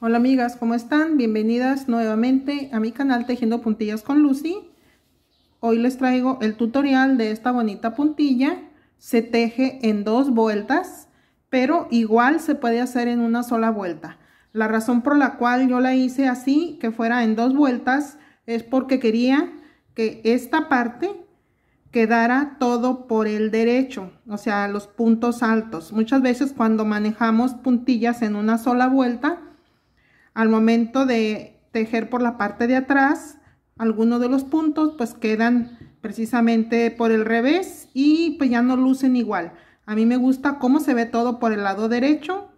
Hola amigas, ¿cómo están? Bienvenidas nuevamente a mi canal Tejiendo Puntillas con Lucy. Hoy les traigo el tutorial de esta bonita puntilla. Se teje en dos vueltas, pero igual se puede hacer en una sola vuelta. La razón por la cual yo la hice así, que fuera en dos vueltas, es porque quería que esta parte quedara todo por el derecho, o sea, los puntos altos. Muchas veces cuando manejamos puntillas en una sola vuelta, al momento de tejer por la parte de atrás, algunos de los puntos pues quedan precisamente por el revés y pues ya no lucen igual. A mí me gusta cómo se ve todo por el lado derecho.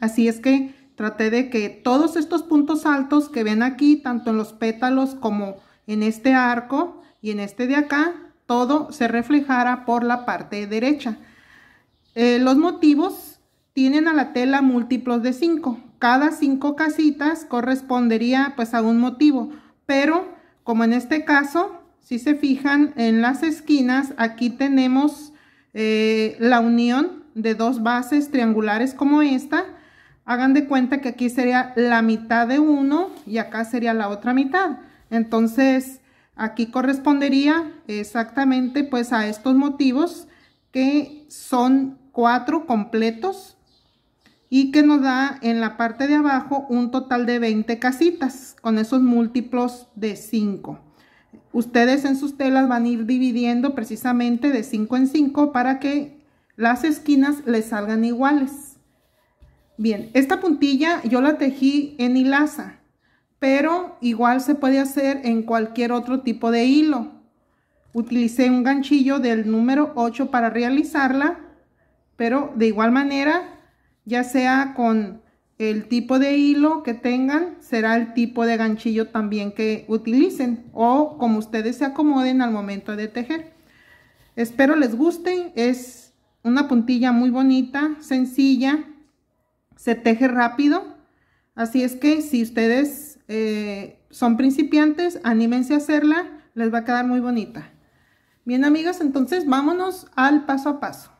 Así es que traté de que todos estos puntos altos que ven aquí, tanto en los pétalos como en este arco y en este de acá, todo se reflejara por la parte derecha. Eh, los motivos tienen a la tela múltiplos de 5 cada cinco casitas correspondería pues a un motivo, pero como en este caso, si se fijan en las esquinas, aquí tenemos eh, la unión de dos bases triangulares como esta, hagan de cuenta que aquí sería la mitad de uno y acá sería la otra mitad. Entonces, aquí correspondería exactamente pues a estos motivos que son cuatro completos y que nos da en la parte de abajo un total de 20 casitas con esos múltiplos de 5. Ustedes en sus telas van a ir dividiendo precisamente de 5 en 5 para que las esquinas les salgan iguales. Bien, esta puntilla yo la tejí en hilaza, pero igual se puede hacer en cualquier otro tipo de hilo. Utilicé un ganchillo del número 8 para realizarla, pero de igual manera ya sea con el tipo de hilo que tengan será el tipo de ganchillo también que utilicen o como ustedes se acomoden al momento de tejer. Espero les guste, es una puntilla muy bonita, sencilla, se teje rápido, así es que si ustedes eh, son principiantes, anímense a hacerla, les va a quedar muy bonita. Bien amigas, entonces vámonos al paso a paso.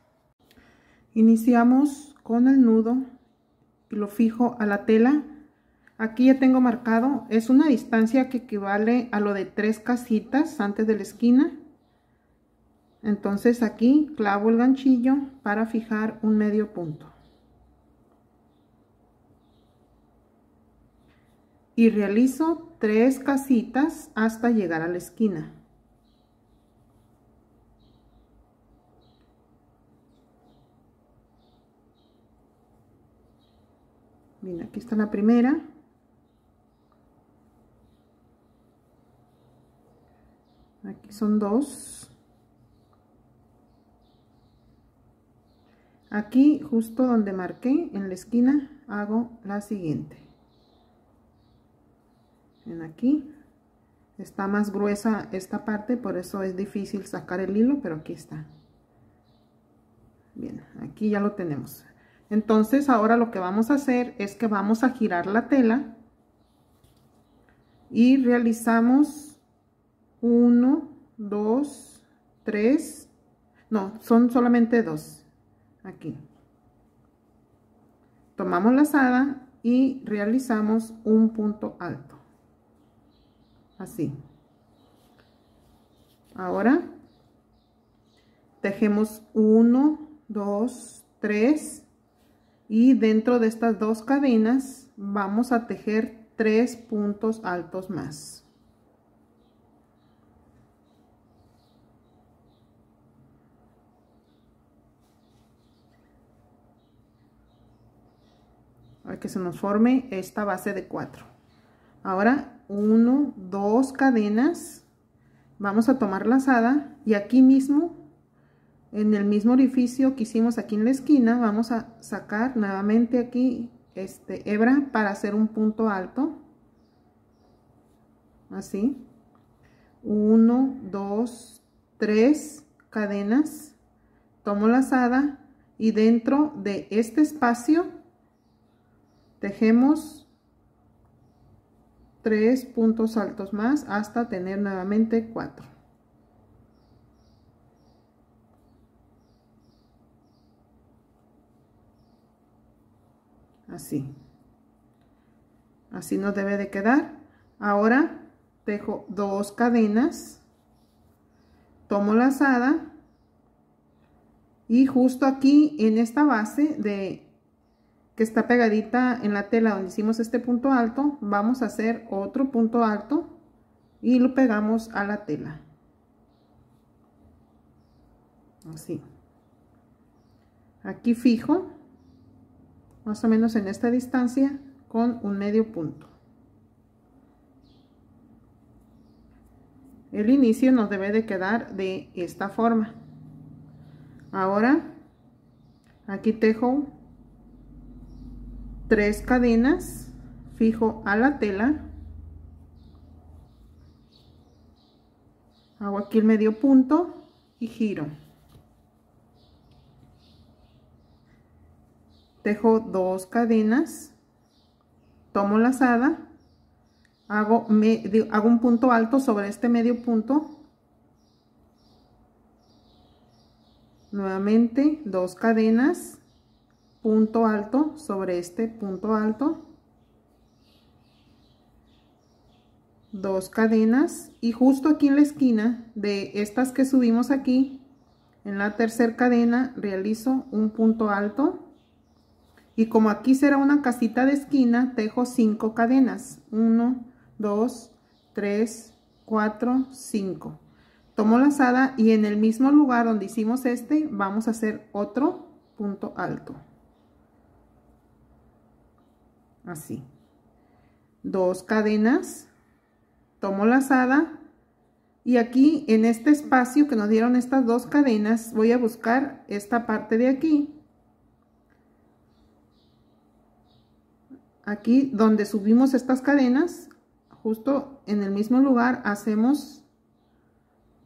Iniciamos con el nudo y lo fijo a la tela aquí ya tengo marcado es una distancia que equivale a lo de tres casitas antes de la esquina entonces aquí clavo el ganchillo para fijar un medio punto y realizo tres casitas hasta llegar a la esquina Bien, aquí está la primera. Aquí son dos. Aquí, justo donde marqué, en la esquina, hago la siguiente. En aquí. Está más gruesa esta parte, por eso es difícil sacar el hilo, pero aquí está. Bien, aquí ya lo tenemos. Entonces ahora lo que vamos a hacer es que vamos a girar la tela y realizamos 1, 2, 3, no, son solamente dos aquí. Tomamos la lazada y realizamos un punto alto. Así. Ahora tejemos 1, 2, 3 y dentro de estas dos cadenas vamos a tejer tres puntos altos más para que se nos forme esta base de 4 ahora uno, dos cadenas vamos a tomar lazada y aquí mismo en el mismo orificio que hicimos aquí en la esquina vamos a sacar nuevamente aquí este hebra para hacer un punto alto así 1 2 tres cadenas tomo la lazada y dentro de este espacio tejemos tres puntos altos más hasta tener nuevamente cuatro así así nos debe de quedar ahora dejo dos cadenas tomo la lazada y justo aquí en esta base de que está pegadita en la tela donde hicimos este punto alto vamos a hacer otro punto alto y lo pegamos a la tela así aquí fijo más o menos en esta distancia con un medio punto el inicio nos debe de quedar de esta forma ahora aquí tejo tres cadenas fijo a la tela hago aquí el medio punto y giro tejo dos cadenas tomo lazada hago, hago un punto alto sobre este medio punto nuevamente dos cadenas punto alto sobre este punto alto dos cadenas y justo aquí en la esquina de estas que subimos aquí en la tercera cadena realizo un punto alto y como aquí será una casita de esquina, tejo cinco cadenas. 1, 2, 3, 4, 5. Tomo lazada y en el mismo lugar donde hicimos este, vamos a hacer otro punto alto. Así. Dos cadenas. Tomo lazada. Y aquí en este espacio que nos dieron estas dos cadenas, voy a buscar esta parte de aquí aquí donde subimos estas cadenas justo en el mismo lugar hacemos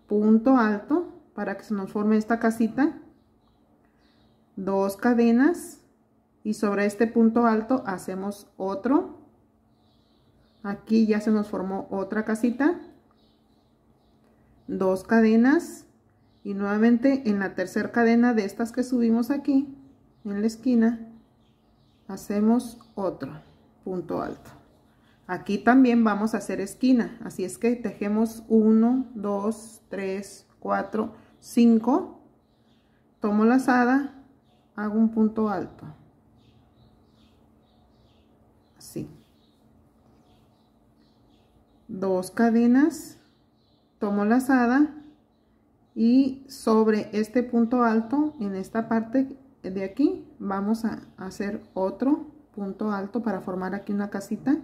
punto alto para que se nos forme esta casita dos cadenas y sobre este punto alto hacemos otro aquí ya se nos formó otra casita dos cadenas y nuevamente en la tercera cadena de estas que subimos aquí en la esquina hacemos otro punto alto aquí también vamos a hacer esquina así es que tejemos 1 2 3 4 5 tomo lazada hago un punto alto así dos cadenas tomo lazada y sobre este punto alto en esta parte de aquí vamos a hacer otro punto alto para formar aquí una casita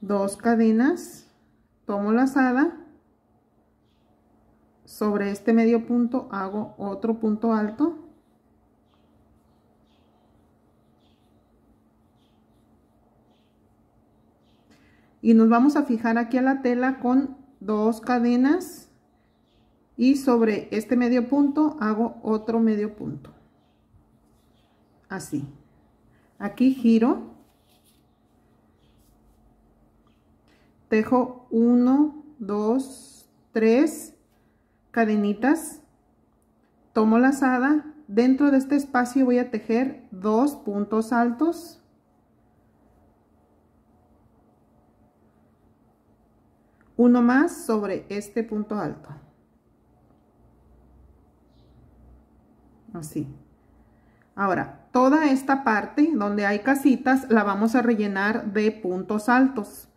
dos cadenas tomo la lazada sobre este medio punto hago otro punto alto y nos vamos a fijar aquí a la tela con dos cadenas y sobre este medio punto hago otro medio punto así. Aquí giro, tejo 1, 2, 3 cadenitas, tomo la lazada, dentro de este espacio voy a tejer dos puntos altos, uno más sobre este punto alto, así. Ahora, toda esta parte donde hay casitas la vamos a rellenar de puntos altos.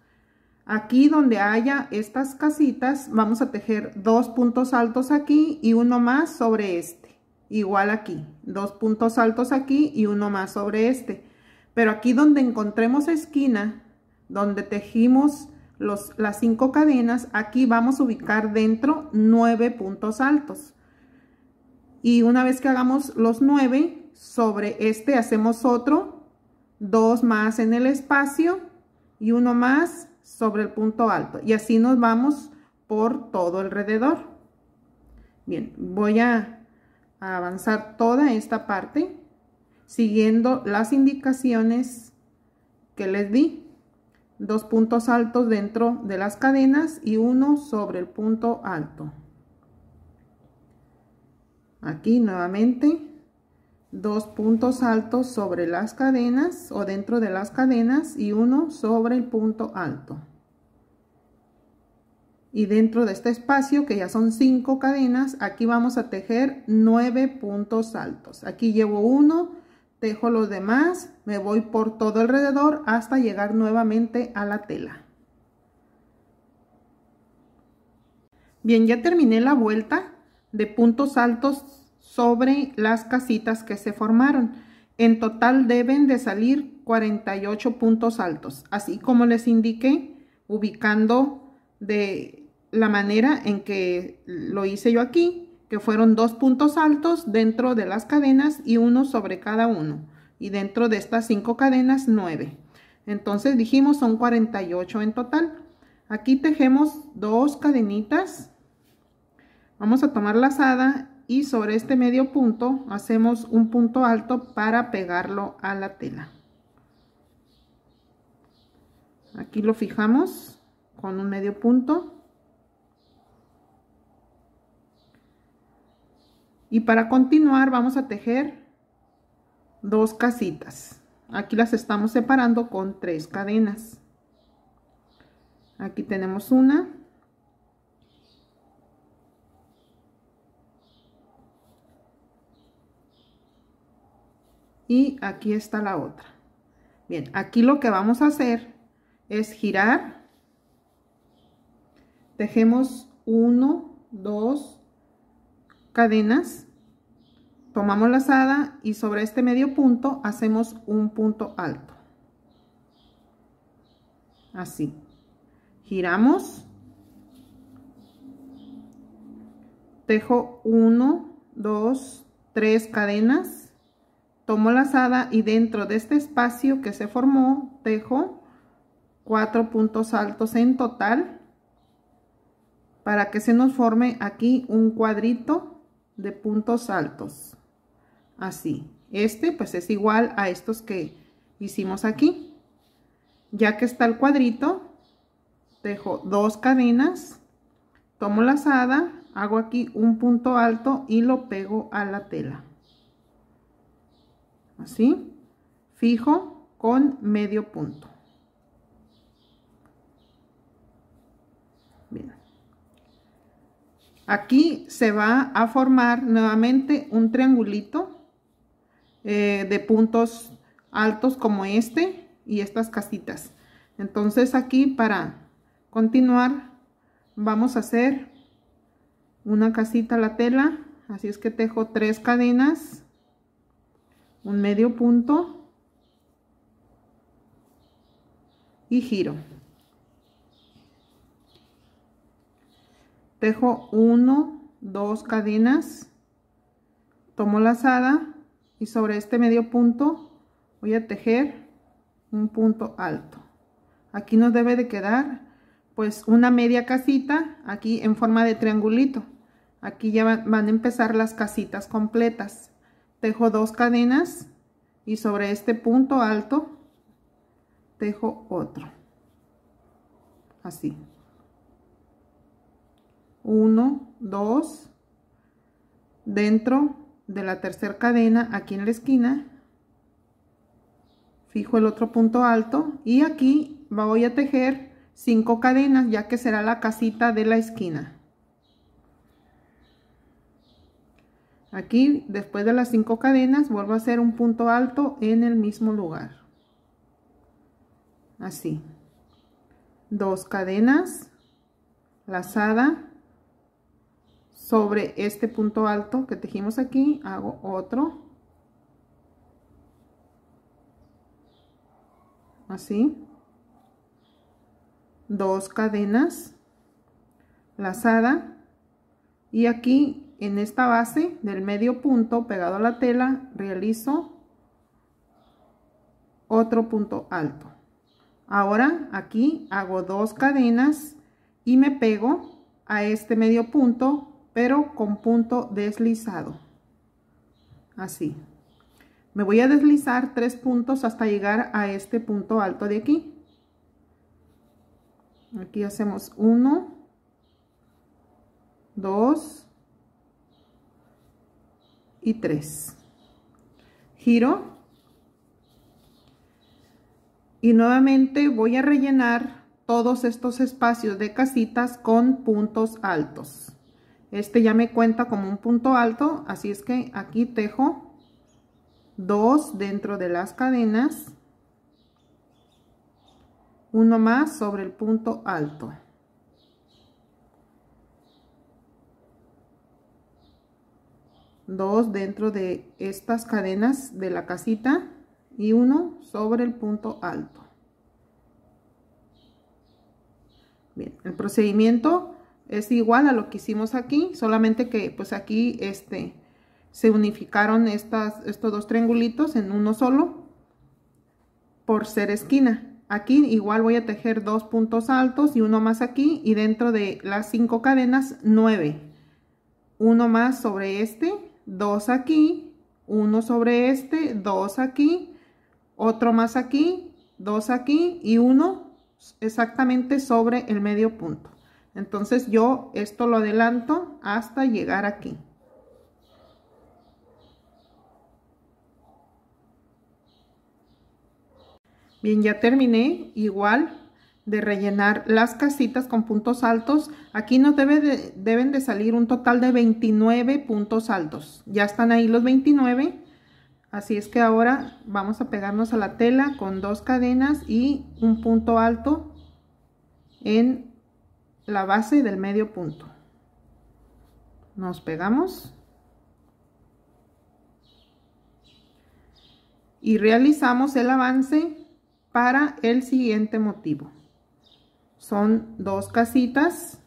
Aquí donde haya estas casitas vamos a tejer dos puntos altos aquí y uno más sobre este. Igual aquí, dos puntos altos aquí y uno más sobre este. Pero aquí donde encontremos esquina, donde tejimos los, las cinco cadenas, aquí vamos a ubicar dentro nueve puntos altos. Y una vez que hagamos los nueve, sobre este hacemos otro, dos más en el espacio y uno más sobre el punto alto. Y así nos vamos por todo alrededor. Bien, voy a avanzar toda esta parte siguiendo las indicaciones que les di. Dos puntos altos dentro de las cadenas y uno sobre el punto alto. Aquí nuevamente dos puntos altos sobre las cadenas o dentro de las cadenas y uno sobre el punto alto y dentro de este espacio que ya son cinco cadenas aquí vamos a tejer nueve puntos altos aquí llevo uno tejo los demás me voy por todo alrededor hasta llegar nuevamente a la tela bien ya terminé la vuelta de puntos altos sobre las casitas que se formaron. En total deben de salir 48 puntos altos, así como les indiqué, ubicando de la manera en que lo hice yo aquí, que fueron dos puntos altos dentro de las cadenas y uno sobre cada uno. Y dentro de estas cinco cadenas, nueve Entonces dijimos son 48 en total. Aquí tejemos dos cadenitas. Vamos a tomar la lazada y sobre este medio punto hacemos un punto alto para pegarlo a la tela aquí lo fijamos con un medio punto y para continuar vamos a tejer dos casitas aquí las estamos separando con tres cadenas aquí tenemos una y aquí está la otra bien aquí lo que vamos a hacer es girar tejemos 1 2 cadenas tomamos la lazada y sobre este medio punto hacemos un punto alto así giramos tejo 1 2 3 cadenas la lazada y dentro de este espacio que se formó dejo cuatro puntos altos en total para que se nos forme aquí un cuadrito de puntos altos así este pues es igual a estos que hicimos aquí ya que está el cuadrito dejo dos cadenas tomo lazada hago aquí un punto alto y lo pego a la tela así, fijo con medio punto. Bien. Aquí se va a formar nuevamente un triangulito eh, de puntos altos como este y estas casitas. Entonces aquí para continuar vamos a hacer una casita a la tela así es que tejo tres cadenas un medio punto y giro. tejo 1, 2 cadenas, tomo lazada y sobre este medio punto voy a tejer un punto alto. Aquí nos debe de quedar pues una media casita aquí en forma de triangulito. Aquí ya van a empezar las casitas completas tejo dos cadenas y sobre este punto alto tejo otro así uno, dos, dentro de la tercera cadena aquí en la esquina fijo el otro punto alto y aquí voy a tejer cinco cadenas ya que será la casita de la esquina Aquí, después de las cinco cadenas, vuelvo a hacer un punto alto en el mismo lugar. Así. Dos cadenas, lazada, sobre este punto alto que tejimos aquí, hago otro. Así. Dos cadenas, lazada, y aquí en esta base del medio punto pegado a la tela realizo otro punto alto ahora aquí hago dos cadenas y me pego a este medio punto pero con punto deslizado así me voy a deslizar tres puntos hasta llegar a este punto alto de aquí aquí hacemos uno, dos y 3 giro y nuevamente voy a rellenar todos estos espacios de casitas con puntos altos este ya me cuenta como un punto alto así es que aquí tejo dos dentro de las cadenas uno más sobre el punto alto dos dentro de estas cadenas de la casita y uno sobre el punto alto bien el procedimiento es igual a lo que hicimos aquí solamente que pues aquí este se unificaron estas estos dos triangulitos en uno solo por ser esquina aquí igual voy a tejer dos puntos altos y uno más aquí y dentro de las cinco cadenas nueve uno más sobre este dos aquí, uno sobre este, dos aquí, otro más aquí, dos aquí y uno exactamente sobre el medio punto. Entonces yo esto lo adelanto hasta llegar aquí. Bien, ya terminé. Igual de rellenar las casitas con puntos altos. Aquí nos debe deben de salir un total de 29 puntos altos. Ya están ahí los 29. Así es que ahora vamos a pegarnos a la tela con dos cadenas y un punto alto en la base del medio punto. Nos pegamos. Y realizamos el avance para el siguiente motivo son dos casitas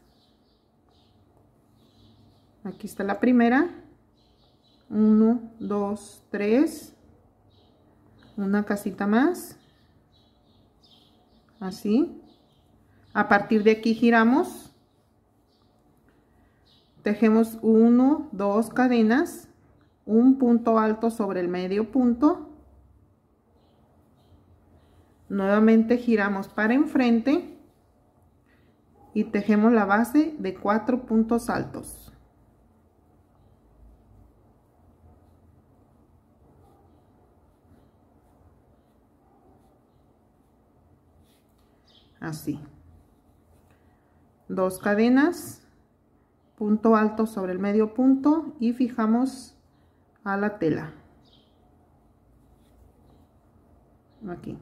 aquí está la primera 1 2 3 una casita más así a partir de aquí giramos tejemos uno dos cadenas un punto alto sobre el medio punto nuevamente giramos para enfrente y tejemos la base de cuatro puntos altos así dos cadenas punto alto sobre el medio punto y fijamos a la tela aquí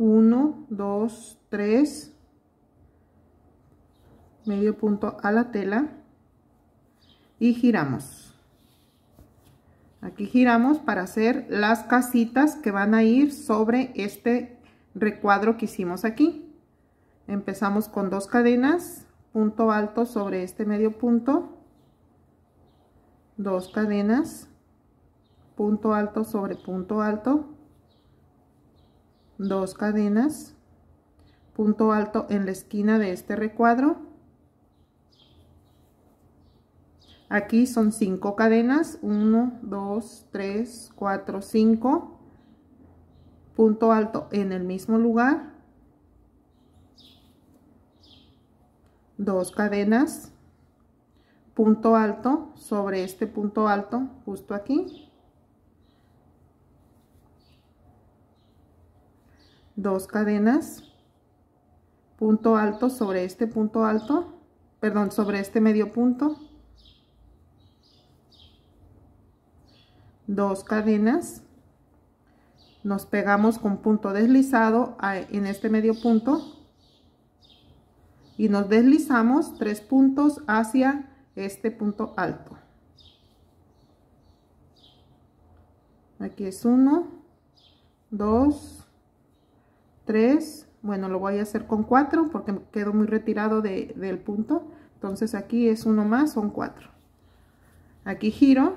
1, 2, 3, medio punto a la tela y giramos. Aquí giramos para hacer las casitas que van a ir sobre este recuadro que hicimos aquí. Empezamos con dos cadenas, punto alto sobre este medio punto, dos cadenas, punto alto sobre punto alto, dos cadenas punto alto en la esquina de este recuadro aquí son cinco cadenas uno dos tres cuatro cinco punto alto en el mismo lugar dos cadenas punto alto sobre este punto alto justo aquí dos cadenas punto alto sobre este punto alto perdón sobre este medio punto dos cadenas nos pegamos con punto deslizado en este medio punto y nos deslizamos tres puntos hacia este punto alto aquí es uno dos 3, bueno, lo voy a hacer con 4 porque quedo muy retirado del punto. Entonces aquí es uno más, son 4. Aquí giro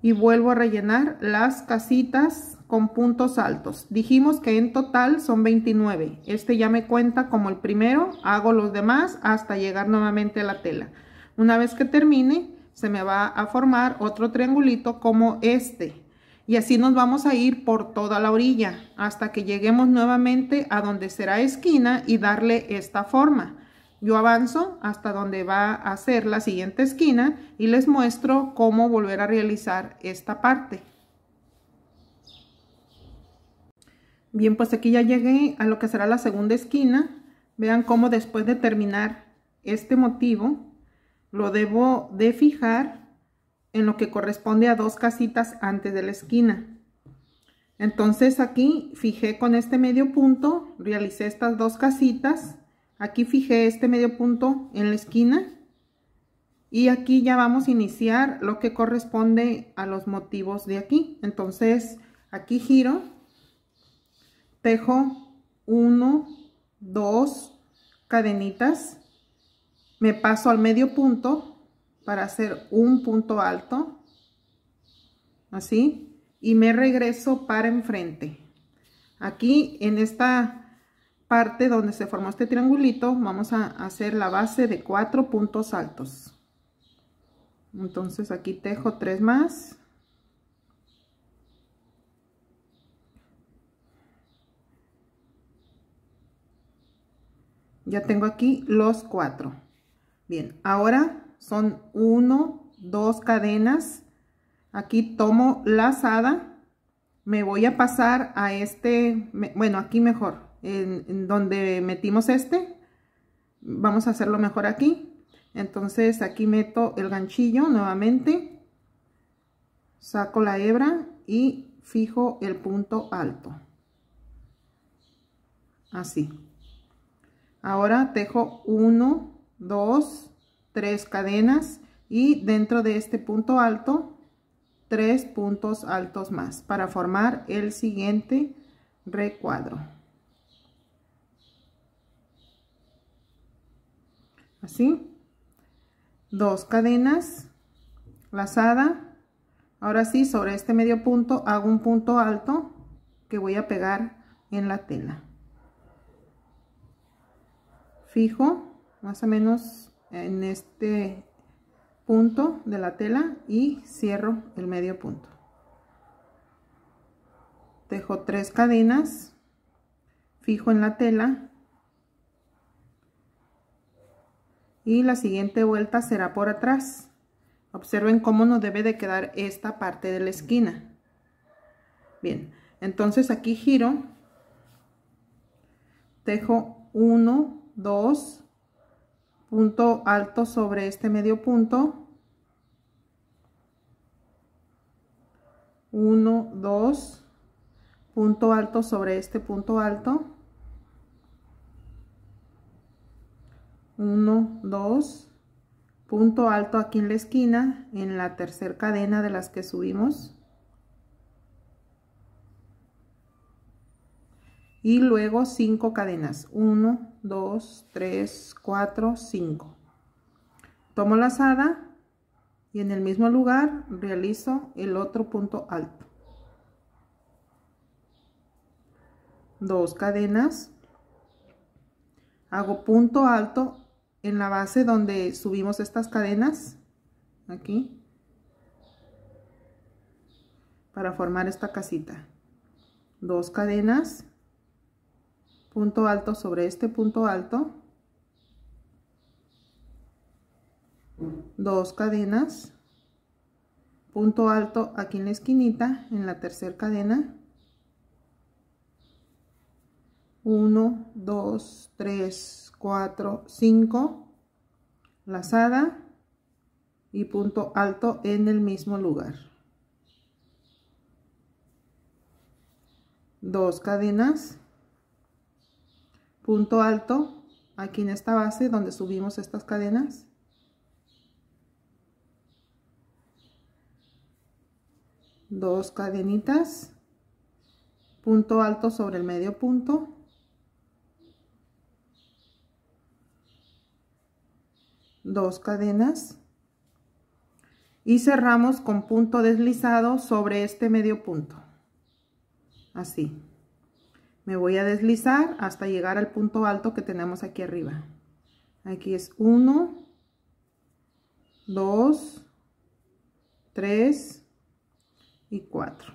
y vuelvo a rellenar las casitas con puntos altos. Dijimos que en total son 29. Este ya me cuenta como el primero, hago los demás hasta llegar nuevamente a la tela. Una vez que termine, se me va a formar otro triangulito como este y así nos vamos a ir por toda la orilla hasta que lleguemos nuevamente a donde será esquina y darle esta forma. Yo avanzo hasta donde va a ser la siguiente esquina y les muestro cómo volver a realizar esta parte. Bien, pues aquí ya llegué a lo que será la segunda esquina. Vean cómo después de terminar este motivo, lo debo de fijar en lo que corresponde a dos casitas antes de la esquina. Entonces aquí fijé con este medio punto, realicé estas dos casitas, aquí fijé este medio punto en la esquina y aquí ya vamos a iniciar lo que corresponde a los motivos de aquí. Entonces aquí giro, tejo 1, 2 cadenitas, me paso al medio punto para hacer un punto alto, así, y me regreso para enfrente. Aquí en esta parte donde se formó este triangulito, vamos a hacer la base de cuatro puntos altos. Entonces aquí tejo tres más. Ya tengo aquí los cuatro. Bien, ahora son uno dos cadenas. Aquí tomo lazada, me voy a pasar a este, bueno, aquí mejor, en, donde metimos este, vamos a hacerlo mejor aquí. Entonces aquí meto el ganchillo nuevamente, saco la hebra y fijo el punto alto. Así. Ahora tejo 1, 2, tres cadenas y dentro de este punto alto tres puntos altos más para formar el siguiente recuadro así dos cadenas lazada ahora sí sobre este medio punto hago un punto alto que voy a pegar en la tela fijo más o menos en este punto de la tela y cierro el medio punto dejo tres cadenas fijo en la tela y la siguiente vuelta será por atrás observen cómo nos debe de quedar esta parte de la esquina bien entonces aquí giro dejo 1 2 punto alto sobre este medio punto 1 2 punto alto sobre este punto alto 1 2 punto alto aquí en la esquina en la tercera cadena de las que subimos y luego 5 cadenas 1 2, 3, 4, 5. Tomo la lazada y en el mismo lugar realizo el otro punto alto. Dos cadenas. Hago punto alto en la base donde subimos estas cadenas. Aquí. Para formar esta casita. Dos cadenas punto alto sobre este punto alto, dos cadenas, punto alto aquí en la esquinita, en la tercera cadena, 1, 2, 3, 4, 5, lazada y punto alto en el mismo lugar. Dos cadenas, punto alto aquí en esta base donde subimos estas cadenas dos cadenitas punto alto sobre el medio punto dos cadenas y cerramos con punto deslizado sobre este medio punto así me voy a deslizar hasta llegar al punto alto que tenemos aquí arriba aquí es 1 2 3 y 4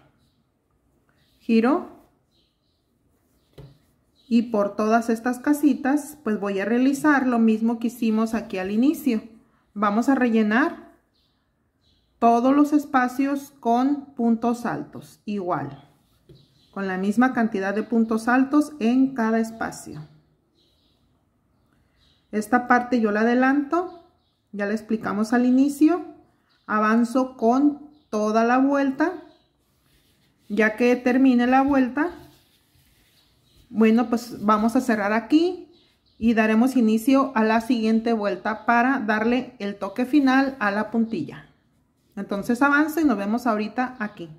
giro y por todas estas casitas pues voy a realizar lo mismo que hicimos aquí al inicio vamos a rellenar todos los espacios con puntos altos igual con la misma cantidad de puntos altos en cada espacio. Esta parte yo la adelanto, ya la explicamos al inicio. Avanzo con toda la vuelta. Ya que termine la vuelta, bueno, pues vamos a cerrar aquí y daremos inicio a la siguiente vuelta para darle el toque final a la puntilla. Entonces avance y nos vemos ahorita aquí.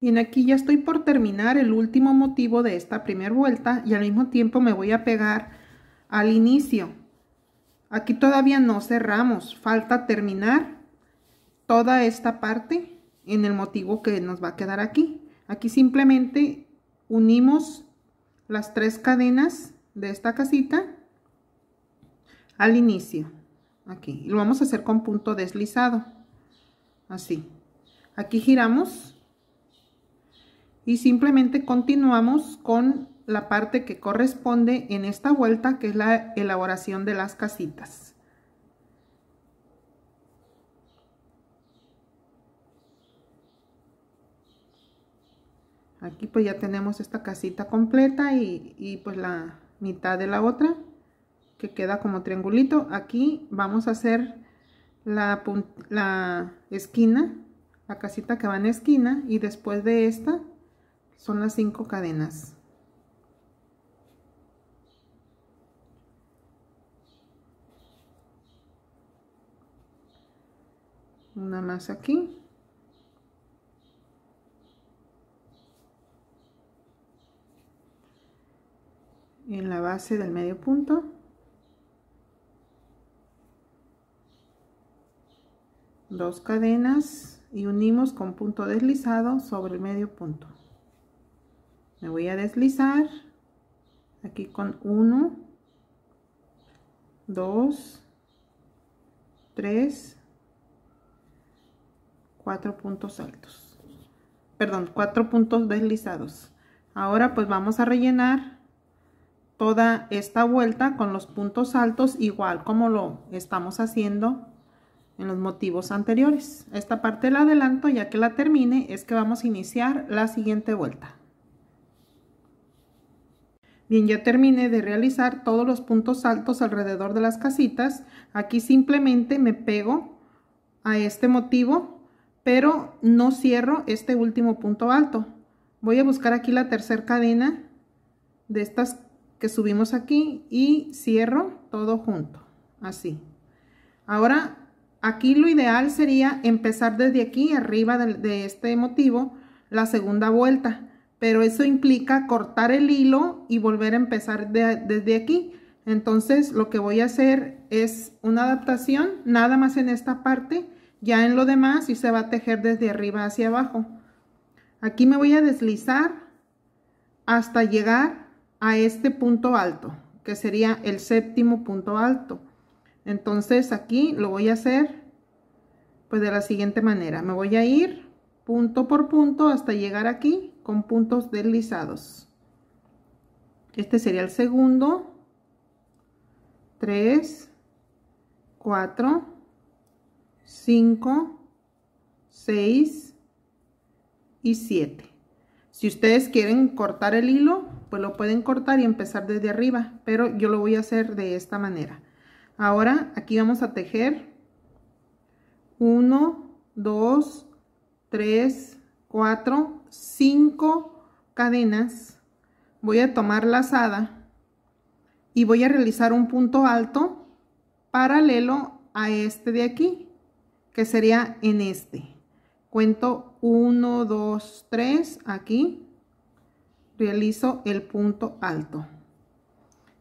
Bien, aquí ya estoy por terminar el último motivo de esta primera vuelta y al mismo tiempo me voy a pegar al inicio. Aquí todavía no cerramos, falta terminar toda esta parte en el motivo que nos va a quedar aquí. Aquí simplemente unimos las tres cadenas de esta casita al inicio. Aquí, lo vamos a hacer con punto deslizado, así. Aquí giramos y simplemente continuamos con la parte que corresponde en esta vuelta que es la elaboración de las casitas. Aquí pues ya tenemos esta casita completa y, pues la mitad de la otra que queda como triangulito. Aquí vamos a hacer la, la esquina, la casita que va en esquina y después de esta son las cinco cadenas una más aquí en la base del medio punto dos cadenas y unimos con punto deslizado sobre el medio punto me voy a deslizar aquí con 1 2 3 4 puntos altos perdón 4 puntos deslizados ahora pues vamos a rellenar toda esta vuelta con los puntos altos igual como lo estamos haciendo en los motivos anteriores esta parte la adelanto ya que la termine es que vamos a iniciar la siguiente vuelta Bien, ya terminé de realizar todos los puntos altos alrededor de las casitas. Aquí simplemente me pego a este motivo, pero no cierro este último punto alto. Voy a buscar aquí la tercera cadena de estas que subimos aquí y cierro todo junto, así. Ahora, aquí lo ideal sería empezar desde aquí, arriba de, de este motivo, la segunda vuelta pero eso implica cortar el hilo y volver a empezar desde aquí. Entonces lo que voy a hacer es una adaptación, nada más en esta parte, ya en lo demás y se va a tejer desde arriba hacia abajo. Aquí me voy a deslizar hasta llegar a este punto alto, que sería el séptimo punto alto. Entonces aquí lo voy a hacer pues de la siguiente manera. Me voy a ir punto por punto hasta llegar aquí con puntos deslizados. Este sería el segundo. 3, 4, 5, 6 y 7. Si ustedes quieren cortar el hilo, pues lo pueden cortar y empezar desde arriba, pero yo lo voy a hacer de esta manera. Ahora aquí vamos a tejer 1, 2, 3, 4, cinco cadenas, voy a tomar lazada y voy a realizar un punto alto paralelo a este de aquí, que sería en este. Cuento 1, 2, 3, aquí realizo el punto alto.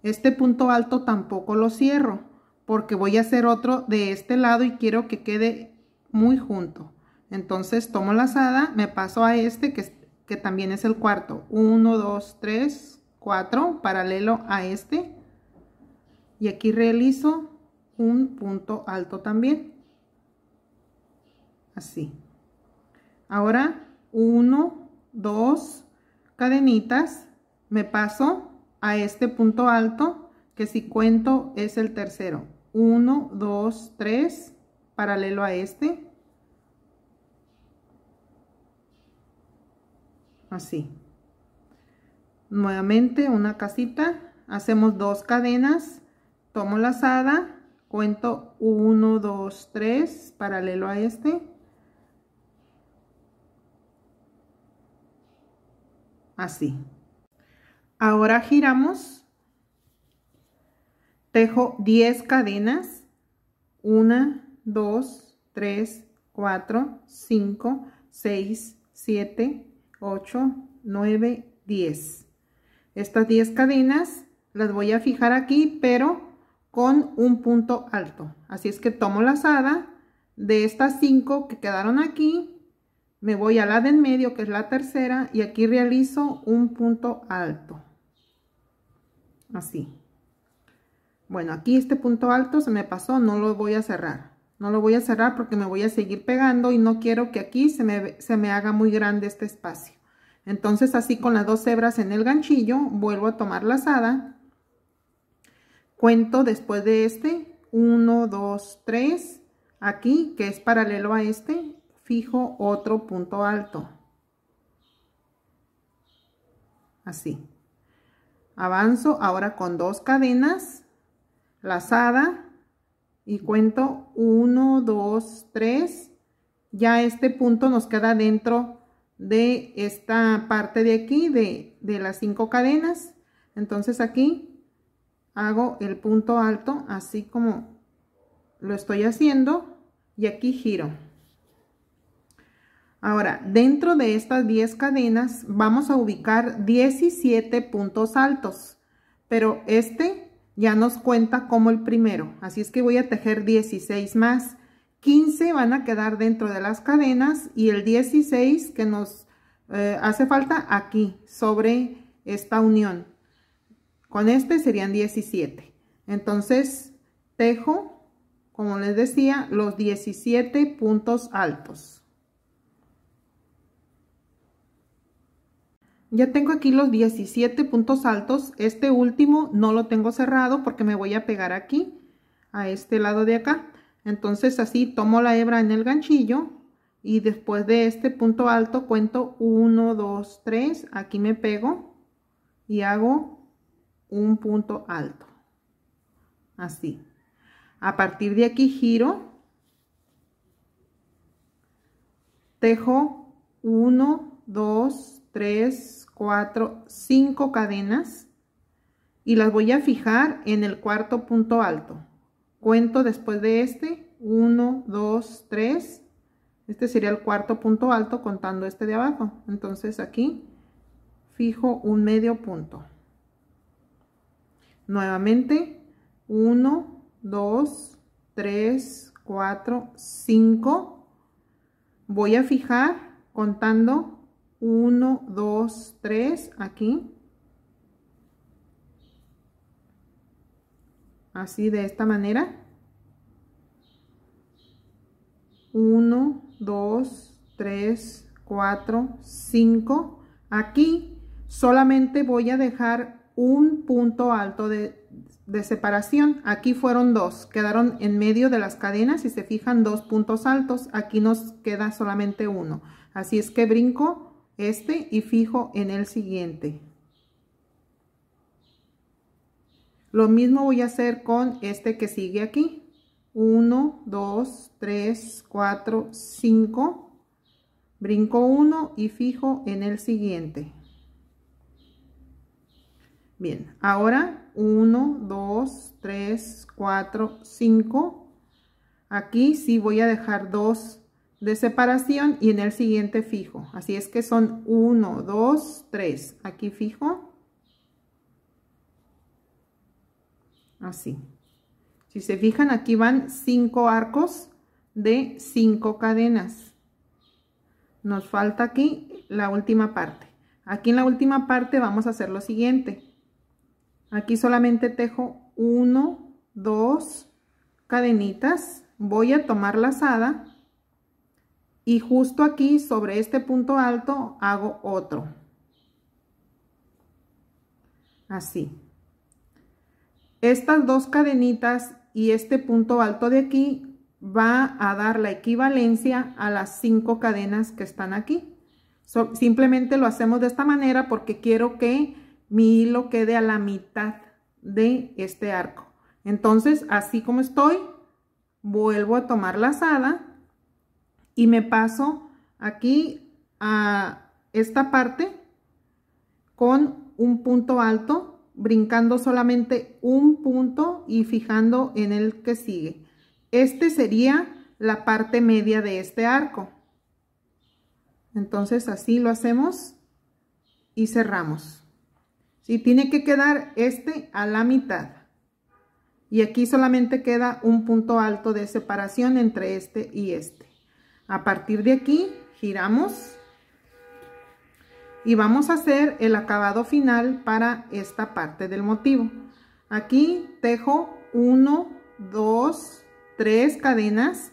Este punto alto tampoco lo cierro porque voy a hacer otro de este lado y quiero que quede muy junto. Entonces tomo la lazada, me paso a este que, que también es el cuarto. 1, 2, 3, 4, paralelo a este. Y aquí realizo un punto alto también. Así. Ahora 1, 2, cadenitas, me paso a este punto alto que si cuento es el tercero. 1, 2, 3, paralelo a este así nuevamente una casita hacemos dos cadenas tomo lazada cuento 1 2 3 paralelo a este así ahora giramos tejo 10 cadenas 1 2 3 4 5 6 7 8, 9, 10. Estas 10 cadenas las voy a fijar aquí, pero con un punto alto. Así es que tomo la lazada de estas 5 que quedaron aquí, me voy a la de en medio, que es la tercera, y aquí realizo un punto alto. Así. Bueno, aquí este punto alto se me pasó, no lo voy a cerrar. No lo voy a cerrar porque me voy a seguir pegando y no quiero que aquí se me, haga muy grande este espacio. Entonces así con las dos hebras en el ganchillo, vuelvo a tomar lazada. Cuento después de este, 1, 2, 3, aquí que es paralelo a este, fijo otro punto alto. Así. Avanzo ahora con dos cadenas, lazada, y cuento 1, 2, 3. Ya este punto nos queda dentro de esta parte de aquí, de, de las 5 cadenas. Entonces aquí hago el punto alto, así como lo estoy haciendo, y aquí giro. Ahora, dentro de estas 10 cadenas vamos a ubicar 17 puntos altos, pero este ya nos cuenta como el primero. Así es que voy a tejer 16 más. 15 van a quedar dentro de las cadenas y el 16 que nos eh, hace falta aquí sobre esta unión. Con este serían 17. Entonces tejo, como les decía, los 17 puntos altos. Ya tengo aquí los 17 puntos altos. Este último no lo tengo cerrado porque me voy a pegar aquí, a este lado de acá. Entonces así tomo la hebra en el ganchillo y después de este punto alto cuento 1, 2, 3. Aquí me pego y hago un punto alto. Así. A partir de aquí giro. Tejo 1, 2, 3, 4, 5 cadenas y las voy a fijar en el cuarto punto alto. Cuento después de este, 1, 2, 3, este sería el cuarto punto alto contando este de abajo. Entonces aquí fijo un medio punto. Nuevamente, 1, 2, 3, 4, 5. Voy a fijar contando 1, 2, 3, aquí. Así de esta manera. 1, 2, 3, 4, 5. Aquí solamente voy a dejar un punto alto de, separación. Aquí fueron dos. Quedaron en medio de las cadenas. y se fijan, dos puntos altos. Aquí nos queda solamente uno. Así es que brinco este y fijo en el siguiente lo mismo voy a hacer con este que sigue aquí 1 2 3 4 5 brinco 1 y fijo en el siguiente bien ahora 1 2 3 4 5 aquí sí voy a dejar dos de separación y en el siguiente fijo. Así es que son 1, 2, 3. Aquí fijo. Así. Si se fijan, aquí van 5 arcos de 5 cadenas. Nos falta aquí la última parte. Aquí en la última parte vamos a hacer lo siguiente. Aquí solamente tejo 1, 2 cadenitas. Voy a tomar la lazada y justo aquí sobre este punto alto hago otro así estas dos cadenitas y este punto alto de aquí va a dar la equivalencia a las cinco cadenas que están aquí simplemente lo hacemos de esta manera porque quiero que mi hilo quede a la mitad de este arco entonces así como estoy vuelvo a tomar la lazada y me paso aquí a esta parte con un punto alto, brincando solamente un punto y fijando en el que sigue. Este sería la parte media de este arco. Entonces así lo hacemos y cerramos. Y tiene que quedar este a la mitad. Y aquí solamente queda un punto alto de separación entre este y este. A partir de aquí giramos y vamos a hacer el acabado final para esta parte del motivo. Aquí tejo 1, 2, 3 cadenas,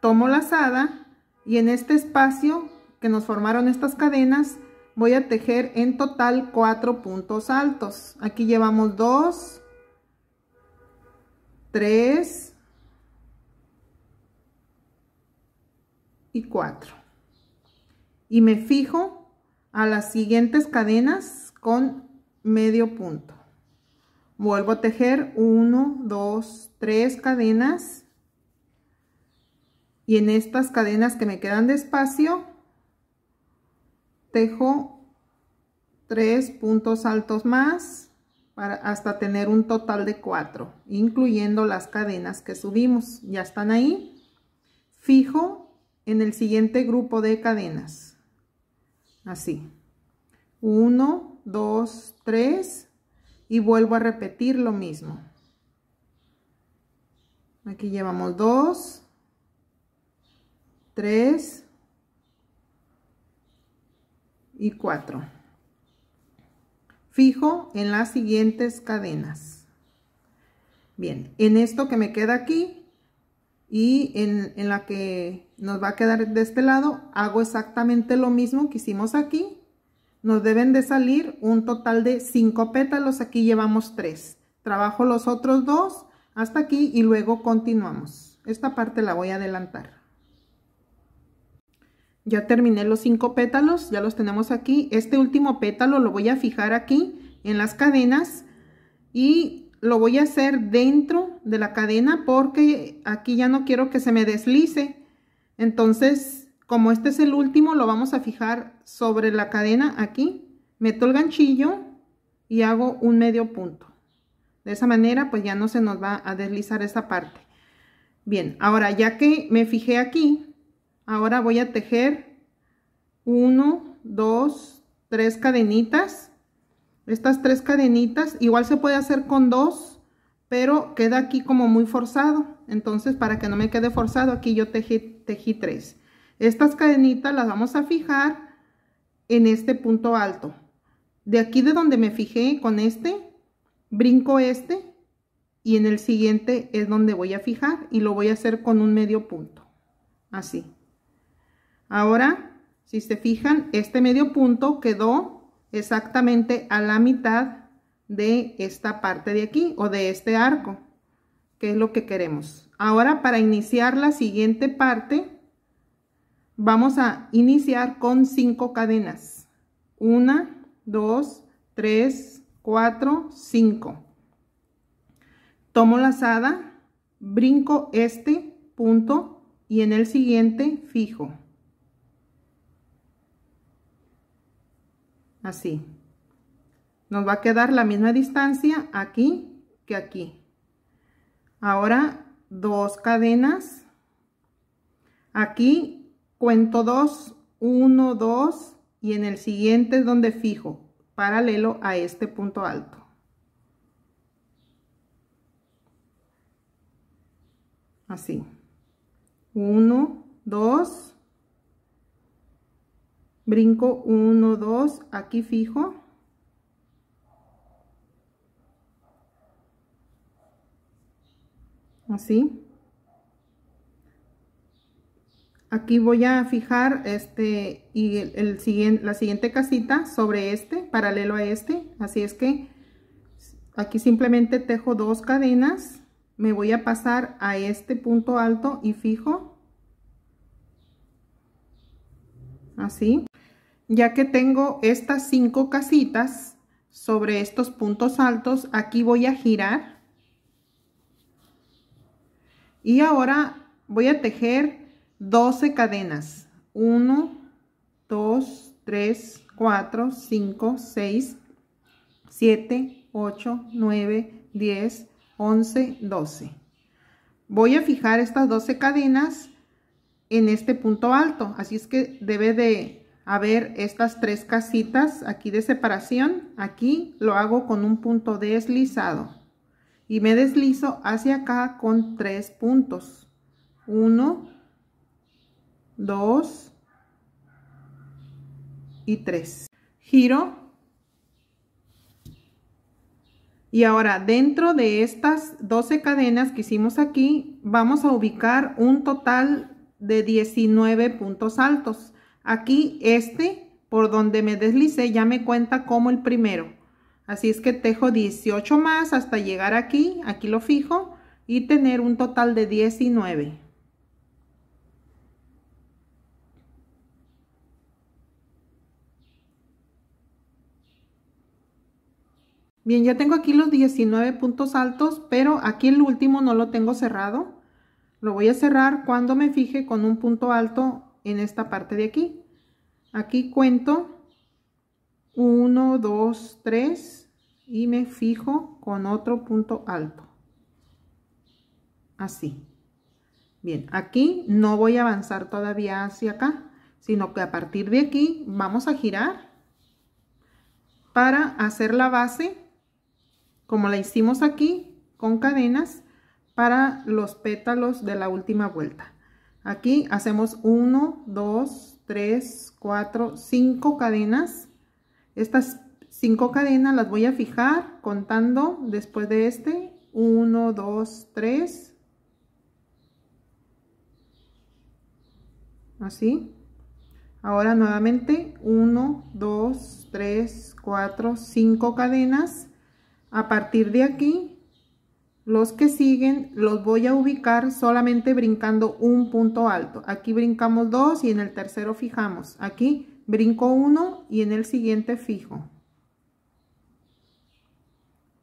tomo lazada y en este espacio que nos formaron estas cadenas voy a tejer en total 4 puntos altos. Aquí llevamos 2, 3, y 4. Y me fijo a las siguientes cadenas con medio punto. Vuelvo a tejer 1, 2, 3 cadenas. Y en estas cadenas que me quedan de espacio, tejo tres puntos altos más para hasta tener un total de 4, incluyendo las cadenas que subimos. Ya están ahí. Fijo en el siguiente grupo de cadenas. Así. 1, 2, 3 y vuelvo a repetir lo mismo. Aquí llevamos 2, 3 y 4. Fijo en las siguientes cadenas. Bien, en esto que me queda aquí y en, en la que nos va a quedar de este lado, hago exactamente lo mismo que hicimos aquí, nos deben de salir un total de 5 pétalos, aquí llevamos 3, trabajo los otros dos hasta aquí y luego continuamos, esta parte la voy a adelantar. Ya terminé los 5 pétalos, ya los tenemos aquí, este último pétalo lo voy a fijar aquí en las cadenas y lo voy a hacer dentro de la cadena porque aquí ya no quiero que se me deslice entonces, como este es el último, lo vamos a fijar sobre la cadena aquí. Meto el ganchillo y hago un medio punto. De esa manera, pues ya no se nos va a deslizar esa parte. Bien, ahora ya que me fijé aquí, ahora voy a tejer 1, 2, 3 cadenitas. Estas tres cadenitas, igual se puede hacer con dos, pero queda aquí como muy forzado. Entonces, para que no me quede forzado, aquí yo tejé tejí 3 estas cadenitas las vamos a fijar en este punto alto de aquí de donde me fijé con este brinco este y en el siguiente es donde voy a fijar y lo voy a hacer con un medio punto así ahora si se fijan este medio punto quedó exactamente a la mitad de esta parte de aquí o de este arco que es lo que queremos Ahora para iniciar la siguiente parte, vamos a iniciar con 5 cadenas. 1, 2, 3, 4, 5. Tomo la lazada, brinco este punto y en el siguiente fijo. Así. Nos va a quedar la misma distancia aquí que aquí. Ahora dos cadenas aquí cuento dos 1 2 y en el siguiente es donde fijo paralelo a este punto alto así 1 2 brinco 1 2 aquí fijo así aquí voy a fijar este y el, siguiente, la siguiente casita sobre este paralelo a este así es que aquí simplemente tejo dos cadenas me voy a pasar a este punto alto y fijo así ya que tengo estas cinco casitas sobre estos puntos altos aquí voy a girar y ahora voy a tejer 12 cadenas 1 2 3 4 5 6 7 8 9 10 11 12 voy a fijar estas 12 cadenas en este punto alto así es que debe de haber estas tres casitas aquí de separación aquí lo hago con un punto deslizado y me deslizo hacia acá con tres puntos. Uno, dos y tres. Giro. Y ahora dentro de estas 12 cadenas que hicimos aquí, vamos a ubicar un total de 19 puntos altos. Aquí este, por donde me deslicé, ya me cuenta como el primero. Así es que tejo 18 más hasta llegar aquí, aquí lo fijo y tener un total de 19. Bien, ya tengo aquí los 19 puntos altos, pero aquí el último no lo tengo cerrado. Lo voy a cerrar cuando me fije con un punto alto en esta parte de aquí. Aquí cuento 1, 2, 3 y me fijo con otro punto alto. Así. Bien, aquí no voy a avanzar todavía hacia acá, sino que a partir de aquí vamos a girar para hacer la base, como la hicimos aquí, con cadenas, para los pétalos de la última vuelta. Aquí hacemos 1, 2, 3, 4, 5 cadenas estas cinco cadenas las voy a fijar contando después de este. 1, 2, 3. Así. Ahora nuevamente 1, 2, 3, 4, 5 cadenas. A partir de aquí, los que siguen los voy a ubicar solamente brincando un punto alto. Aquí brincamos dos y en el tercero fijamos. Aquí brinco uno y en el siguiente fijo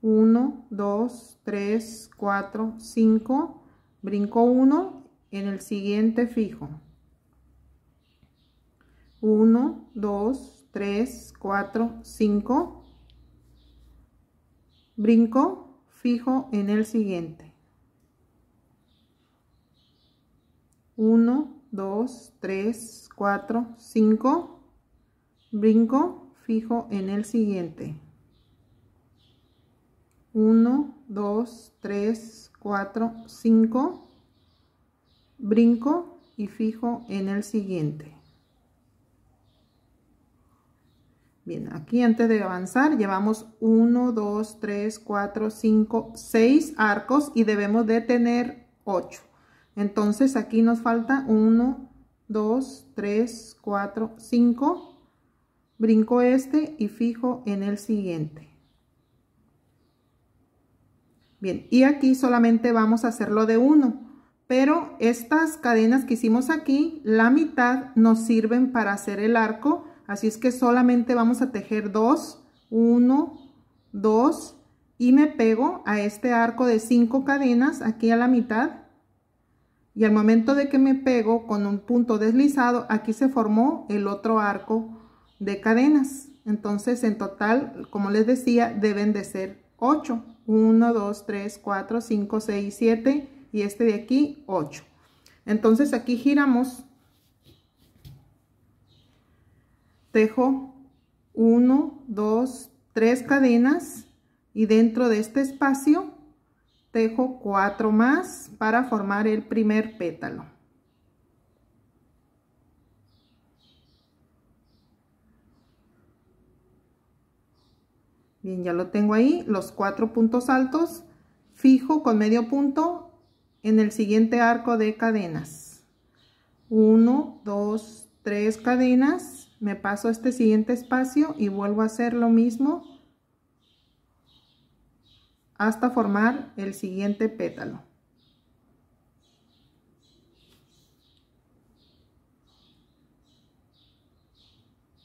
1 2 3 4 5 brinco 1 en el siguiente fijo 1 2 3 4 5 brinco fijo en el siguiente 1 2 3 4 5 brinco fijo en el siguiente 1 2 3 4 5 brinco y fijo en el siguiente bien aquí antes de avanzar llevamos 1 2 3 4 5 6 arcos y debemos de tener 8 entonces aquí nos falta 1 2 3 4 5 brinco este y fijo en el siguiente bien y aquí solamente vamos a hacerlo de uno pero estas cadenas que hicimos aquí la mitad nos sirven para hacer el arco así es que solamente vamos a tejer dos uno dos y me pego a este arco de cinco cadenas aquí a la mitad y al momento de que me pego con un punto deslizado aquí se formó el otro arco de cadenas. Entonces, en total, como les decía, deben de ser 8. 1, 2, 3, 4, 5, 6, 7 y este de aquí 8. Entonces aquí giramos, tejo 1, 2, 3 cadenas y dentro de este espacio tejo 4 más para formar el primer pétalo. Bien, ya lo tengo ahí, los cuatro puntos altos, fijo con medio punto en el siguiente arco de cadenas. Uno, dos, tres cadenas, me paso a este siguiente espacio y vuelvo a hacer lo mismo hasta formar el siguiente pétalo.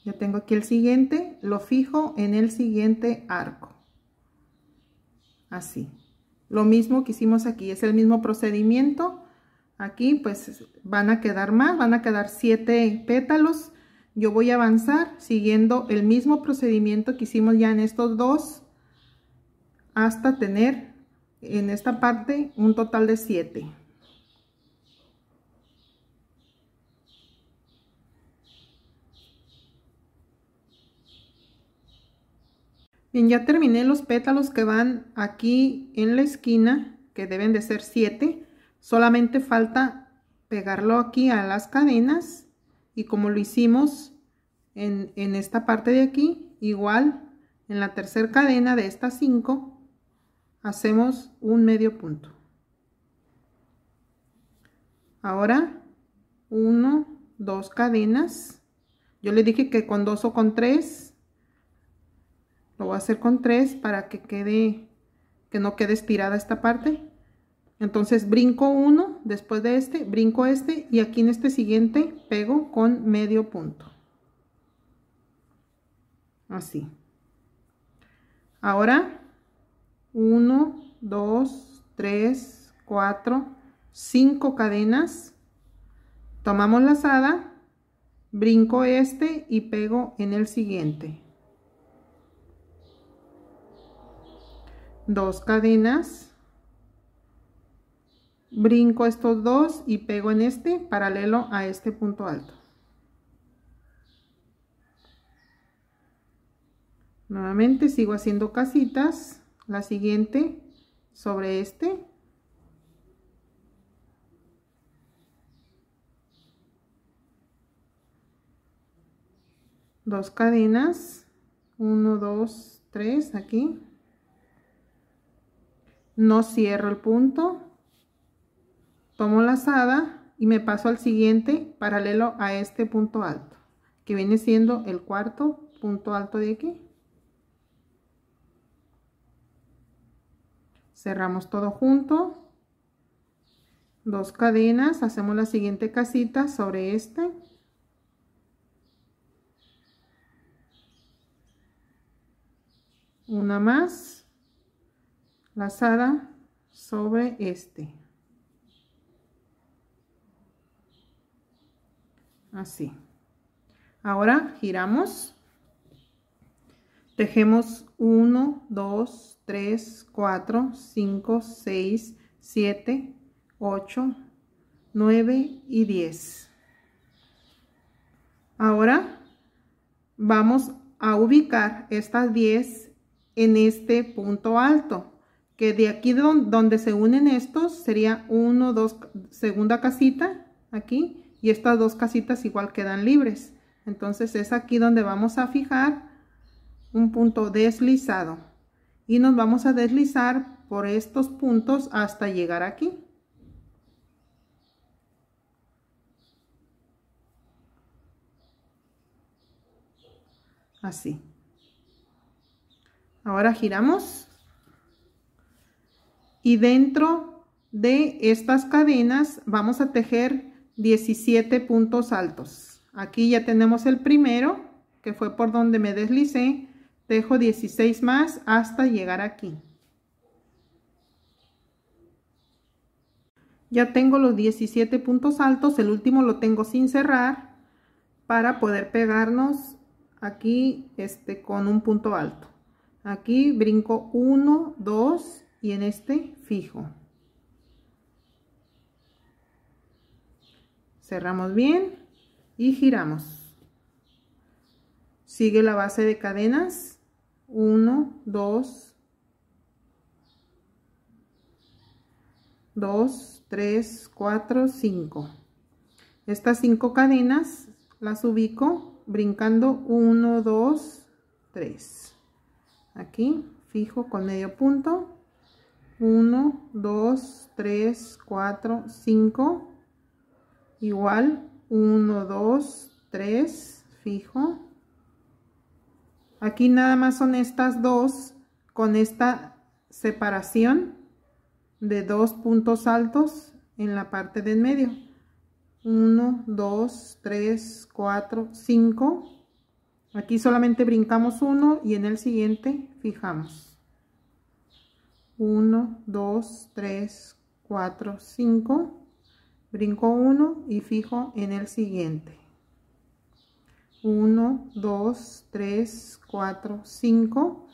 Yo tengo aquí el siguiente lo fijo en el siguiente arco así lo mismo que hicimos aquí es el mismo procedimiento aquí pues van a quedar más van a quedar siete pétalos yo voy a avanzar siguiendo el mismo procedimiento que hicimos ya en estos dos hasta tener en esta parte un total de siete ya terminé los pétalos que van aquí en la esquina, que deben de ser 7. Solamente falta pegarlo aquí a las cadenas y como lo hicimos en, esta parte de aquí, igual en la tercera cadena de estas 5 hacemos un medio punto. Ahora, uno dos cadenas. Yo le dije que con dos o con 3 lo voy a hacer con tres para que quede que no quede estirada esta parte entonces brinco uno después de este brinco este y aquí en este siguiente pego con medio punto así ahora 1 2 3 4 5 cadenas tomamos la lazada brinco este y pego en el siguiente dos cadenas brinco estos dos y pego en este paralelo a este punto alto nuevamente sigo haciendo casitas la siguiente sobre este dos cadenas uno dos tres aquí no cierro el punto, tomo lazada y me paso al siguiente paralelo a este punto alto, que viene siendo el cuarto punto alto de aquí. Cerramos todo junto, dos cadenas, hacemos la siguiente casita sobre este. Una más lazada sobre este así ahora giramos tejemos 1 2 3 4 5 6 7 8 9 y 10 ahora vamos a ubicar estas 10 en este punto alto que de aquí donde se unen estos sería uno, dos, segunda casita aquí y estas dos casitas igual quedan libres. Entonces es aquí donde vamos a fijar un punto deslizado y nos vamos a deslizar por estos puntos hasta llegar aquí. Así. Ahora giramos y dentro de estas cadenas vamos a tejer 17 puntos altos aquí ya tenemos el primero que fue por donde me deslicé tejo 16 más hasta llegar aquí ya tengo los 17 puntos altos el último lo tengo sin cerrar para poder pegarnos aquí este con un punto alto aquí brinco 1 2 y en este fijo cerramos bien y giramos sigue la base de cadenas 1 2 2 3 4 5 estas 5 cadenas las ubico brincando 1 2 3 aquí fijo con medio punto 1, 2, 3, 4, 5, igual 1, 2, 3, fijo. Aquí nada más son estas dos con esta separación de dos puntos altos en la parte de en medio. 1, 2, 3, 4, 5. Aquí solamente brincamos uno y en el siguiente fijamos. 1, 2, 3, 4, 5, brinco 1 y fijo en el siguiente. 1, 2, 3, 4, 5.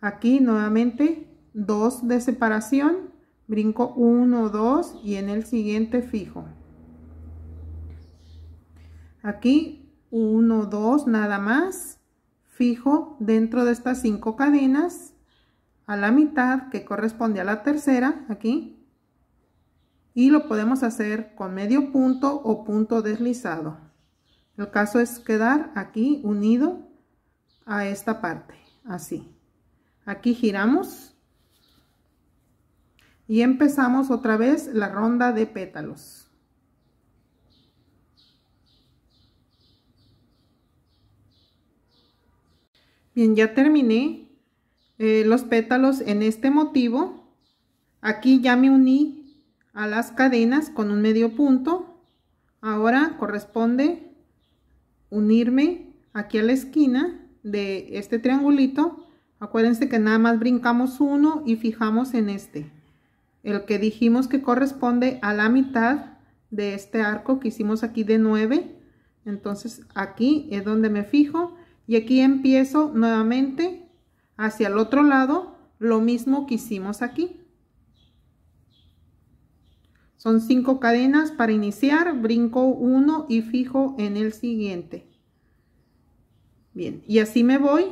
Aquí nuevamente 2 de separación, brinco 1, 2 y en el siguiente fijo. Aquí 1, 2 nada más, fijo dentro de estas 5 cadenas a la mitad que corresponde a la tercera aquí y lo podemos hacer con medio punto o punto deslizado el caso es quedar aquí unido a esta parte así aquí giramos y empezamos otra vez la ronda de pétalos bien ya terminé eh, los pétalos en este motivo aquí ya me uní a las cadenas con un medio punto ahora corresponde unirme aquí a la esquina de este triangulito acuérdense que nada más brincamos uno y fijamos en este el que dijimos que corresponde a la mitad de este arco que hicimos aquí de 9 entonces aquí es donde me fijo y aquí empiezo nuevamente hacia el otro lado lo mismo que hicimos aquí. Son cinco cadenas para iniciar, brinco uno y fijo en el siguiente. Bien, y así me voy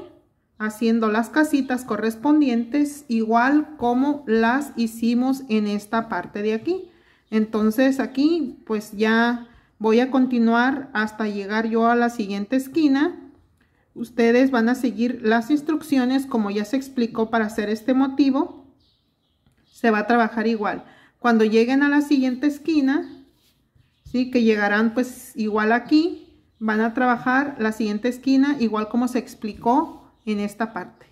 haciendo las casitas correspondientes igual como las hicimos en esta parte de aquí. Entonces aquí pues ya voy a continuar hasta llegar yo a la siguiente esquina Ustedes van a seguir las instrucciones como ya se explicó para hacer este motivo. Se va a trabajar igual. Cuando lleguen a la siguiente esquina, ¿sí? que llegarán pues igual aquí, van a trabajar la siguiente esquina igual como se explicó en esta parte.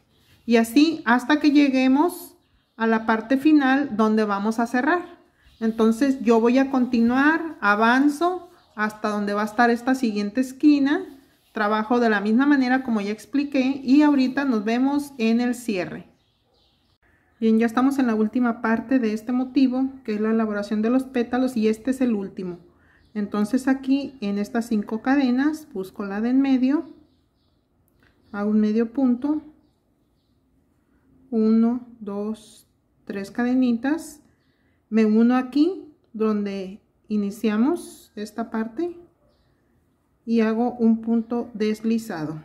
Y así hasta que lleguemos a la parte final donde vamos a cerrar. Entonces yo voy a continuar, avanzo hasta donde va a estar esta siguiente esquina Trabajo de la misma manera como ya expliqué y ahorita nos vemos en el cierre. Bien, ya estamos en la última parte de este motivo, que es la elaboración de los pétalos y este es el último. Entonces aquí en estas cinco cadenas busco la de en medio, hago un medio punto, uno dos tres cadenitas, me uno aquí donde iniciamos esta parte y hago un punto deslizado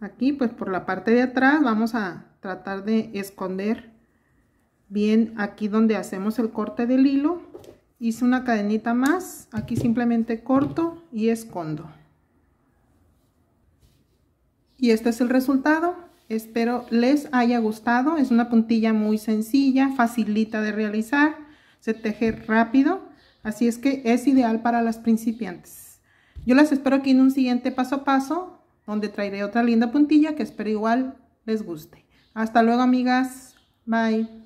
aquí pues por la parte de atrás vamos a tratar de esconder bien aquí donde hacemos el corte del hilo hice una cadenita más aquí simplemente corto y escondo y este es el resultado espero les haya gustado es una puntilla muy sencilla facilita de realizar se teje rápido así es que es ideal para las principiantes yo las espero aquí en un siguiente paso a paso, donde traeré otra linda puntilla que espero igual les guste. Hasta luego, amigas. Bye.